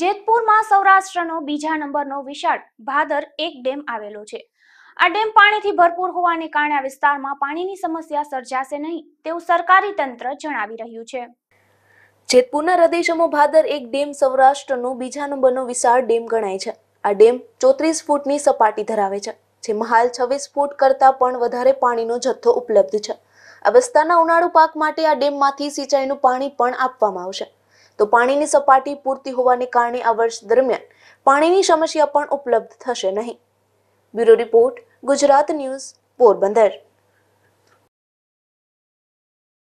જેતપુરમાં સૌરાષ્ટ્રનો બીજા નંબરનો વિશાળ ભાદર એક ડેમ આવેલો છે આ ડેમ પાણીથી ભરપૂર હોવાને કારણે આ વિસ્તારમાં પાણીની સમસ્યા સર્જાશે નહીં તેવું સરકારી તંત્ર જણાવી રહ્યું છે જેતપુરના હૃદયશમો ભાદર એક ડેમ સૌરાષ્ટ્રનો બીજા નંબરનો વિશાળ ડેમ ગણાય છે આ ડેમ ચોત્રીસ ફૂટની સપાટી ધરાવે છે જેમાં હાલ છવ્વીસ ફૂટ કરતાં પણ વધારે પાણીનો જથ્થો ઉપલબ્ધ છે આ વિસ્તારના ઉનાળુ પાક માટે આ ડેમમાંથી સિંચાઈનું પાણી પણ આપવામાં આવશે તો પાણીની સપાટી પૂરતી હોવાને કારણે આ વર્ષ દરમિયાન પાણીની સમસ્યા પણ ઉપલબ્ધ થશે નહીં bureau report Gujarat news Porbandar